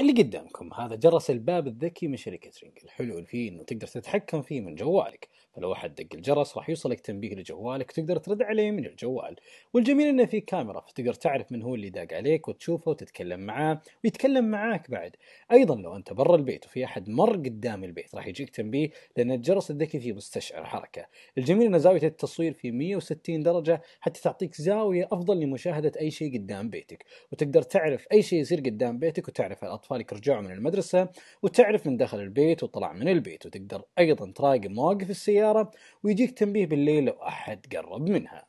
اللي قدامكم هذا جرس الباب الذكي من شركة رينج الحلو فيه أنه تقدر تتحكم فيه من جوالك فلو أحد دق الجرس راح يوصلك تنبيه لجوالك وتقدر ترد عليه من الجوال والجميل أنه فيه كاميرا فتقدر تعرف من هو اللي داق عليك وتشوفه وتتكلم معاه ويتكلم معاك بعد أيضا لو أنت برا البيت وفي أحد مر قدام البيت راح يجيك تنبيه لأن الجرس الذكي فيه مستشعر حركة الجميل أن زاوية التصوير في 160 درجة حتى تعطيك زاوية أفضل لمشاهدة أي شيء قدام بيتك وتقدر تعرف أي شيء يصير قدام بيتك وتعرف الأطفال أطفالك رجعوا من المدرسة وتعرف من دخل البيت وطلع من البيت وتقدر أيضا تراقب مواقف السيارة ويجيك تنبيه بالليل لو أحد قرب منها